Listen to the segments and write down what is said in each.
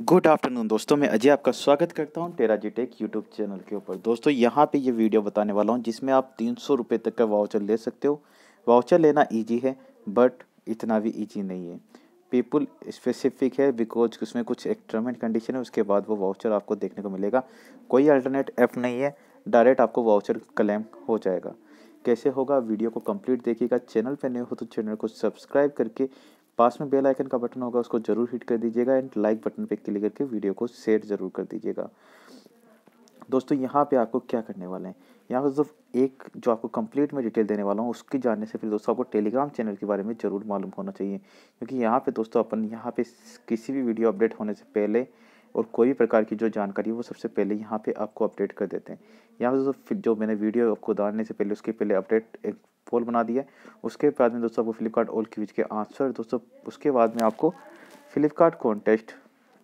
good afternoon दोस्तों मैं अजय आपका स्वागत करता हूं Terra G Tech YouTube channel के ऊपर दोस्तों यहां पे ये वीडियो बताने वाला हूं जिसमें आप तीन सौ रुपये तक का वाउचर ले सकते हो वाउचर लेना इजी है बट इतना भी इजी नहीं है पीपल स्पेसिफिक है बिकॉज उसमें कुछ एक्सटर्मेंट कंडीशन है उसके बाद वो वाउचर आपको देखने को मिलेगा कोई अल्टरनेट ऐप नहीं है डायरेक्ट आपको वाउचर क्लेम हो जाएगा कैसे होगा वीडियो को कंप्लीट देखिएगा चैनल पर नहीं हो तो चैनल को सब्सक्राइब करके पास में बेल आइकन का बटन होगा उसको जरूर हिट कर दीजिएगा एंड लाइक बटन पे क्लिक करके वीडियो को शेयर ज़रूर कर दीजिएगा दोस्तों यहाँ पे आपको क्या करने वाले हैं यहाँ पर दोस्तों एक जो आपको कंप्लीट में डिटेल देने वाला हूँ उसकी जानने से फिर दोस्तों आपको टेलीग्राम चैनल के बारे में ज़रूर मालूम होना चाहिए क्योंकि यहाँ पर दोस्तों अपन यहाँ पे किसी भी वीडियो अपडेट होने से पहले और कोई भी प्रकार की जो जानकारी है वो सबसे पहले यहाँ पे आपको अपडेट कर देते हैं यहाँ पर जो मैंने वीडियो आपको डालने से पहले उसके पहले अपडेट एक पोल बना दिया उसके बाद में दोस्तों आपको फ्लिपकार्ट ओल क्यूज के आंसर दोस्तों उसके बाद में आपको फ्लिपकार्ट कॉन्टेस्ट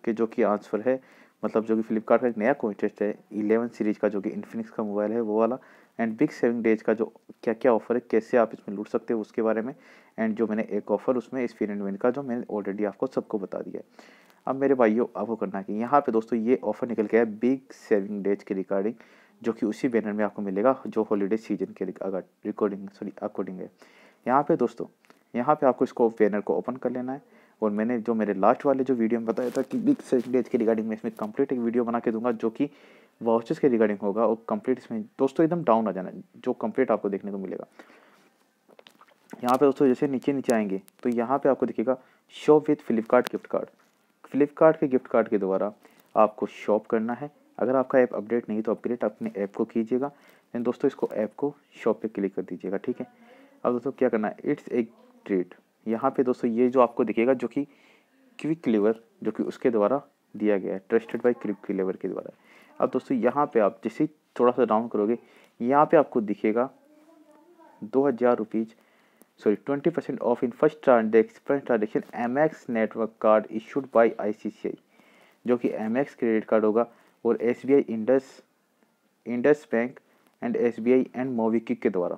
के जो कि आंसर है मतलब जो कि फ्लिपकार्ट का एक नया कॉन्टेस्ट है इलेवन सीरीज का जो कि इन्फिनिक्स का मोबाइल है वो वाला एंड बिग सेविंग डेज का जो क्या क्या ऑफर है कैसे आप इसमें लूट सकते हो उसके बारे में एंड जो मैंने एक ऑफर उसमें इस फिन एंड का जो मैंने ऑलरेडी आपको सबको बता दिया है अब मेरे भाइयों आपको करना है कि यहाँ पे दोस्तों ये ऑफर निकल गया है बिग सेविंग डेज के रिगार्डिंग जो कि उसी बैनर में आपको मिलेगा जो हॉलीडे सीजन के अगर रिकॉर्डिंग सॉरी अकॉर्डिंग है यहाँ पे दोस्तों यहाँ पे आपको इसको बैनर को ओपन कर लेना है और मैंने जो मेरे लास्ट वाले जो वीडियो में बताया था कि बिग सेल्स डेज के रिगार्डिंग मैं इसमें कंप्लीट एक वीडियो बना के दूंगा जो कि वाउचर्स के रिगार्डिंग होगा और कंप्लीट इसमें दोस्तों एकदम डाउन आ जाना जो कंप्लीट आपको देखने को मिलेगा यहाँ पे दोस्तों जैसे नीचे नीचे आएंगे तो यहाँ पे आपको दिखेगा shop with Flipkart gift card Flipkart के गिफ्ट कार्ड के द्वारा आपको शॉप करना है अगर आपका ऐप अपडेट नहीं तो अपग्रेड अपने ऐप को कीजिएगा देन दोस्तों इसको ऐप को शॉप पे क्लिक कर दीजिएगा ठीक है अब दोस्तों क्या करना है इट्स एक ट्रेड यहाँ पे दोस्तों ये जो आपको दिखेगा जो कि क्विक लेवर जो कि उसके द्वारा दिया गया है ट्रस्टेड बाई क्विक लेवर के द्वारा अब दोस्तों यहाँ पे आप जैसे थोड़ा सा डाउन करोगे यहाँ पे आपको दिखेगा दो हज़ार rupees sorry twenty percent off in first transaction first transaction Amex network card issued by I C C I जो कि एम एक्स क्रेडिट कार्ड होगा और S B I Indus Indus bank and S B I and MobiKwik के द्वारा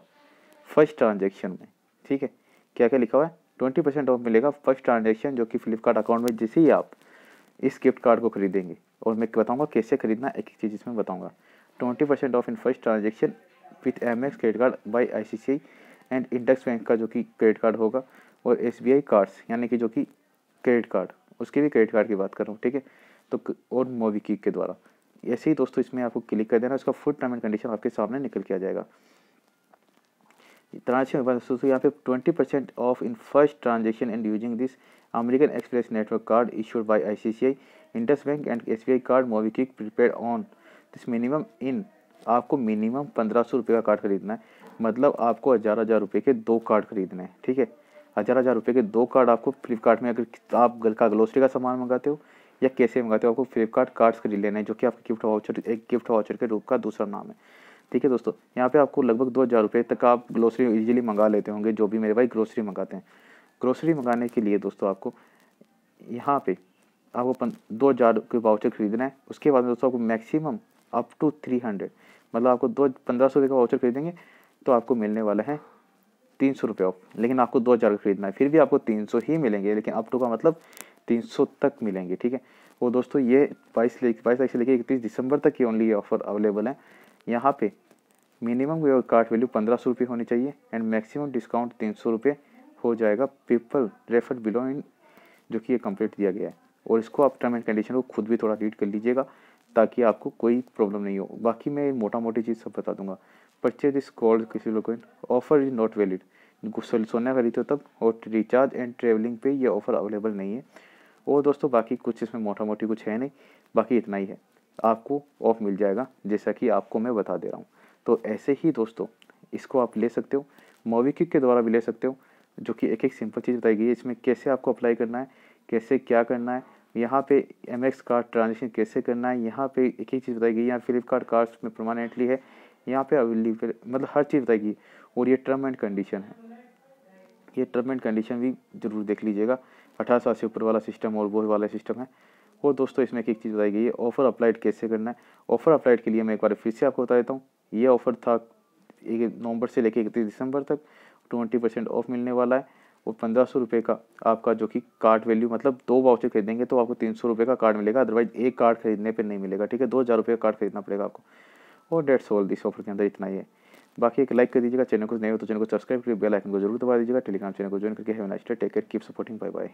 first transaction में ठीक है क्या क्या लिखा हुआ है ट्वेंटी परसेंट ऑफ मिलेगा फर्स्ट ट्रांजेक्शन जो कि फ्लिपकार्ट अकाउंट में जैसे ही आप इस गिफ्ट कार्ड को खरीदेंगे और मैं बताऊंगा कैसे खरीदना एक एक चीज़ इसमें बताऊंगा twenty percent off in first transaction with Amex credit card by I C C I and index bank का जो कि क्रेडिट कार्ड होगा और एस बी आई कार्ड्स यानी कि जो कि क्रेडिट कार्ड उसके भी क्रेडिट कार्ड की बात कर रहा हूँ ठीक है तो और मोबिक्विक के द्वारा ऐसे ही दोस्तों इसमें आपको क्लिक कर देना उसका फुल टर्म एंड कंडीशन आपके सामने निकल के आ जाएगा ट्रांजेक्शन दोस्तों तो यहाँ पे twenty percent off in first transaction and using this American Express network card issued by I C C I Indus bank and S B I card MobiKwik prepaid on this minimum in आपको minimum पंद्रह सौ रुपये का card खरीदना है मतलब आपको हज़ार हज़ार रुपये के दो कार्ड खरीदने हैं ठीक है हज़ार हज़ार रुपये के दो कार्ड आपको फ्लिपकार्ट में अगर आप घर का ग्लोसरी का सामान मंगाते हो या कैसे मंगाते हो आपको फ्लिपकार्ट कार्ड्स खरीद लेना है जो कि आपके गिफ्ट वाउचर एक गिफ्ट वाउचर के रूप का दूसरा नाम है ठीक है दोस्तों यहाँ पे आपको लगभग दो हज़ार रुपये तक आप ग्रोसरी ईजिली मंगा लेते होंगे जो भी मेरे भाई ग्रोसरी मंगाते हैं ग्रोसरी मंगाने के लिए दोस्तों आपको यहाँ पे आपको दो हज़ार के वाउचर खरीदना है उसके बाद दोस्तों आपको maximum up to three hundred मतलब आपको दो पंद्रह सौ रुपये का वाउचर खरीदेंगे तो आपको मिलने वाला है तीन सौ रुपये ऑफ लेकिन आपको दो हज़ार का खरीदना है फिर भी आपको तीन सौ ही मिलेंगे लेकिन अप टू का मतलब 300 तक मिलेंगे ठीक है वो दोस्तों ये बाईस बाईस तारीख से लेकर इकतीस दिसंबर तक ये ओनली ये ऑफर अवेलेबल है यहाँ पे मिनिमम योर कार्ड वैल्यू पंद्रह सौ रुपये होनी चाहिए एंड मैक्सिमम डिस्काउंट तीन सौ रुपये हो जाएगा पेपर रेफर बिलो इन जो कि ये कंप्लीट दिया गया है और इसको आप टर्म एंड कंडीशन को खुद भी थोड़ा रीड कर लीजिएगा ताकि आपको कोई प्रॉब्लम नहीं हो बाकी मैं मोटा मोटी चीज़ सब बता दूंगा परचेज दिस कॉल्ड किसी लोग ऑफर इज नॉट वैलिड सोना खरीदो तब और रिचार्ज एंड ट्रेवलिंग पे ये ऑफर अवेलेबल नहीं है और दोस्तों बाकी कुछ इसमें मोटा मोटी कुछ है नहीं बाकी इतना ही है आपको ऑफ मिल जाएगा जैसा कि आपको मैं बता दे रहा हूँ तो ऐसे ही दोस्तों इसको आप ले सकते हो क्विक के द्वारा भी ले सकते हो जो कि एक एक सिंपल चीज़ बताई गई है इसमें कैसे आपको अप्लाई करना है कैसे क्या करना है यहाँ पे एम एक्स कार्ड ट्रांजेक्शन कैसे करना है यहाँ पे एक एक चीज़ बताई गई यहाँ फ्लिपकार्ट कार्ड में परमानेंटली है यहाँ पे अवेलेबल मतलब हर चीज़ बताई गई और ये टर्म एंड कंडीशन है ये टर्म एंड कंडीशन भी ज़रूर देख लीजिएगा अठारह साल से ऊपर वाला सिस्टम और वो वाला सिस्टम है और दोस्तों इसमें एक चीज़ बताई गई है ऑफ़र अप्लाइड कैसे करना है ऑफ़र अप्लाइड के लिए मैं एक बार फिर से आपको बता देता हूँ ये ऑफ़र था एक नवंबर से लेकर इकतीस दिसंबर तक ट्वेंटी परसेंट ऑफ मिलने वाला है और पंद्रह सौ रुपये का आपका जो कि कार्ड वैल्यू मतलब दो वाउचर खरीदेंगे तो आपको तीन सौ रुपये का कार्ड मिलेगा अदरवाइज एक कार्ड खरीदने पर नहीं मिलेगा ठीक है दो हज़ार रुपये का कार्ड खरीदना पड़ेगा आपको और डेढ़ ऑल दिस ऑफर के अंदर इतना ही है बाकी एक लाइक कर दीजिएगा चैनल को नए हो तो चैनल को सब्सक्राइब करिए बेल आइकन को जरूर दबा दीजिएगा टेलीग्राम चैनल को ज्वाइन करके have nice day take care keep supporting bye bye